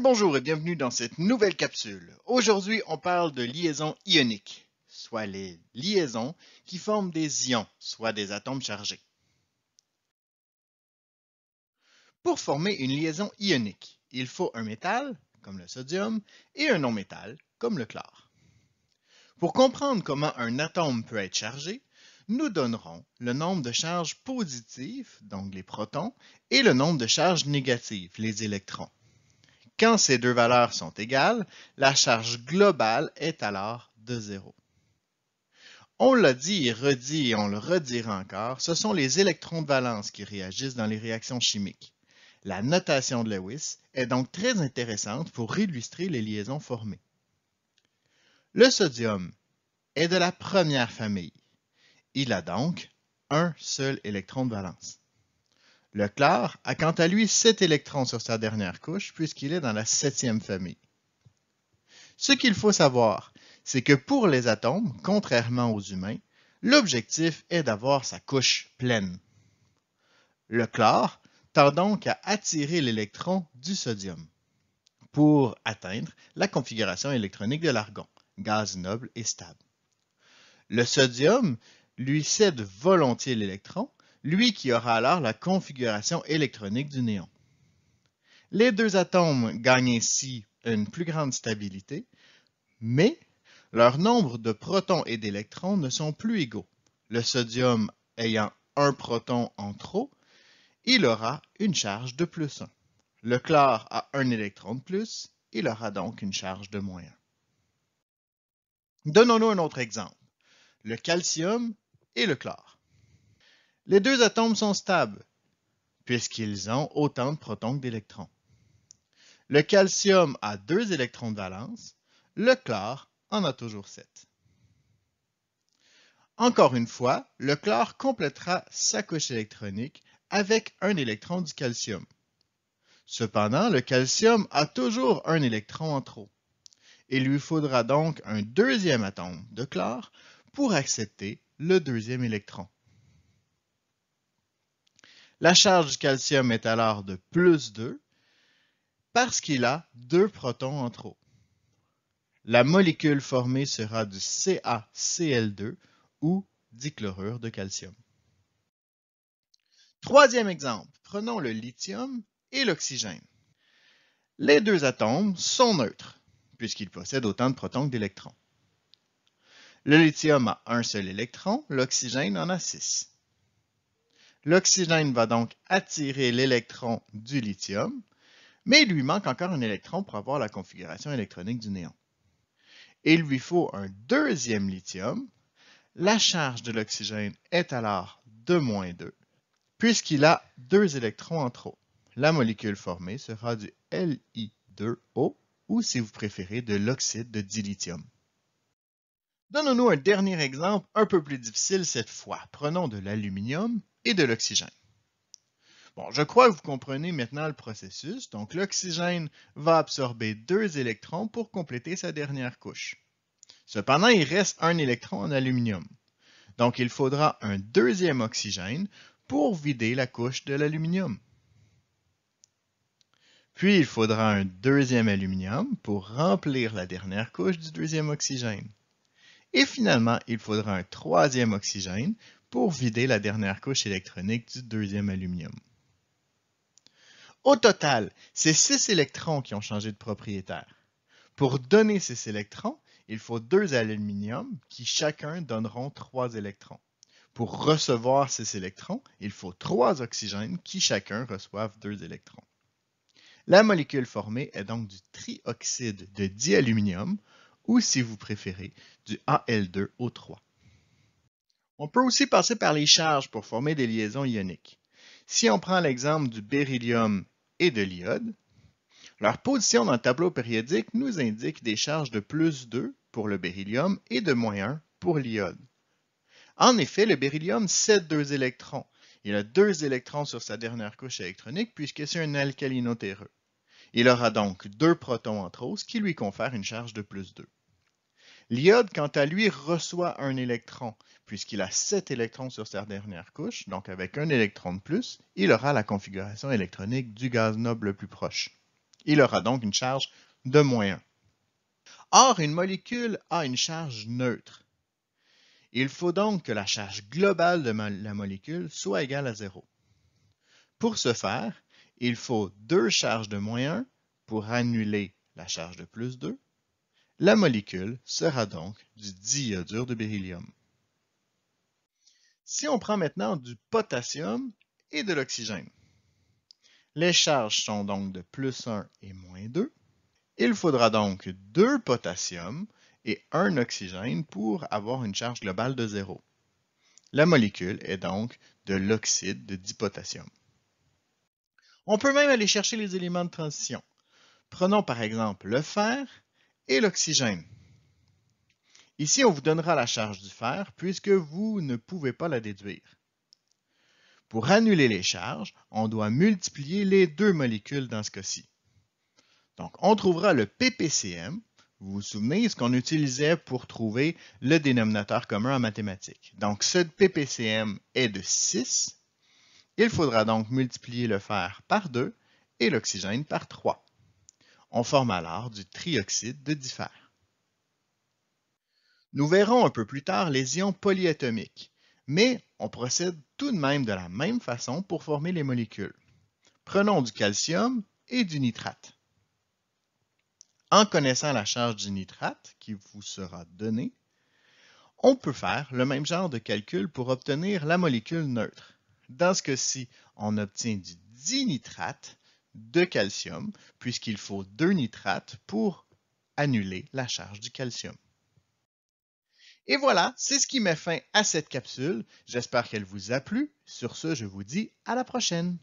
bonjour et bienvenue dans cette nouvelle capsule. Aujourd'hui, on parle de liaisons ioniques, soit les liaisons qui forment des ions, soit des atomes chargés. Pour former une liaison ionique, il faut un métal, comme le sodium, et un non-métal, comme le chlore. Pour comprendre comment un atome peut être chargé, nous donnerons le nombre de charges positives, donc les protons, et le nombre de charges négatives, les électrons. Quand ces deux valeurs sont égales, la charge globale est alors de zéro. On l'a dit et redit et on le redira encore, ce sont les électrons de valence qui réagissent dans les réactions chimiques. La notation de Lewis est donc très intéressante pour illustrer les liaisons formées. Le sodium est de la première famille. Il a donc un seul électron de valence. Le chlore a quant à lui 7 électrons sur sa dernière couche puisqu'il est dans la septième famille. Ce qu'il faut savoir, c'est que pour les atomes, contrairement aux humains, l'objectif est d'avoir sa couche pleine. Le chlore tend donc à attirer l'électron du sodium pour atteindre la configuration électronique de l'argon, gaz noble et stable. Le sodium lui cède volontiers l'électron lui qui aura alors la configuration électronique du néon. Les deux atomes gagnent ainsi une plus grande stabilité, mais leur nombre de protons et d'électrons ne sont plus égaux. Le sodium ayant un proton en trop, il aura une charge de plus 1. Le chlore a un électron de plus, il aura donc une charge de moins 1. Donnons-nous un autre exemple, le calcium et le chlore. Les deux atomes sont stables, puisqu'ils ont autant de protons que d'électrons. Le calcium a deux électrons de valence, le chlore en a toujours sept. Encore une fois, le chlore complétera sa couche électronique avec un électron du calcium. Cependant, le calcium a toujours un électron en trop. Il lui faudra donc un deuxième atome de chlore pour accepter le deuxième électron. La charge du calcium est alors de plus 2 parce qu'il a deux protons en trop. La molécule formée sera du CaCl2 ou dichlorure de calcium. Troisième exemple, prenons le lithium et l'oxygène. Les deux atomes sont neutres, puisqu'ils possèdent autant de protons que d'électrons. Le lithium a un seul électron, l'oxygène en a six. L'oxygène va donc attirer l'électron du lithium, mais il lui manque encore un électron pour avoir la configuration électronique du néon. il lui faut un deuxième lithium. La charge de l'oxygène est alors de moins 2, puisqu'il a deux électrons en trop. La molécule formée sera du Li2O, ou si vous préférez, de l'oxyde de dilithium. Donnons-nous un dernier exemple un peu plus difficile cette fois. Prenons de l'aluminium et de l'oxygène. Bon, je crois que vous comprenez maintenant le processus. Donc, l'oxygène va absorber deux électrons pour compléter sa dernière couche. Cependant, il reste un électron en aluminium. Donc, il faudra un deuxième oxygène pour vider la couche de l'aluminium. Puis, il faudra un deuxième aluminium pour remplir la dernière couche du deuxième oxygène. Et finalement, il faudra un troisième oxygène pour vider la dernière couche électronique du deuxième aluminium. Au total, c'est six électrons qui ont changé de propriétaire. Pour donner ces électrons, il faut deux aluminiums qui chacun donneront trois électrons. Pour recevoir ces électrons, il faut trois oxygènes qui chacun reçoivent deux électrons. La molécule formée est donc du trioxyde de dialuminium, ou si vous préférez, du Al2 o 3. On peut aussi passer par les charges pour former des liaisons ioniques. Si on prend l'exemple du beryllium et de l'iode, leur position dans le tableau périodique nous indique des charges de plus 2 pour le beryllium et de moins 1 pour l'iode. En effet, le beryllium cède deux électrons. Il a deux électrons sur sa dernière couche électronique puisque c'est un alcalino il aura donc deux protons en trop, ce qui lui confère une charge de plus 2. L'iode, quant à lui, reçoit un électron, puisqu'il a 7 électrons sur sa dernière couche, donc avec un électron de plus, il aura la configuration électronique du gaz noble le plus proche. Il aura donc une charge de moins 1. Or, une molécule a une charge neutre. Il faut donc que la charge globale de la molécule soit égale à 0. Pour ce faire, il faut deux charges de moins 1 pour annuler la charge de plus 2. La molécule sera donc du diodure de beryllium. Si on prend maintenant du potassium et de l'oxygène, les charges sont donc de plus 1 et moins 2. Il faudra donc deux potassium et un oxygène pour avoir une charge globale de 0. La molécule est donc de l'oxyde de dipotassium. On peut même aller chercher les éléments de transition. Prenons par exemple le fer et l'oxygène. Ici, on vous donnera la charge du fer puisque vous ne pouvez pas la déduire. Pour annuler les charges, on doit multiplier les deux molécules dans ce cas-ci. Donc, on trouvera le PPCM. Vous vous souvenez, ce qu'on utilisait pour trouver le dénominateur commun en mathématiques. Donc, ce PPCM est de 6 il faudra donc multiplier le fer par 2 et l'oxygène par 3. On forme alors du trioxyde de diphère. Nous verrons un peu plus tard les ions polyatomiques, mais on procède tout de même de la même façon pour former les molécules. Prenons du calcium et du nitrate. En connaissant la charge du nitrate qui vous sera donnée, on peut faire le même genre de calcul pour obtenir la molécule neutre. Dans ce cas-ci, on obtient du dinitrate de calcium, puisqu'il faut deux nitrates pour annuler la charge du calcium. Et voilà, c'est ce qui met fin à cette capsule. J'espère qu'elle vous a plu. Sur ce, je vous dis à la prochaine.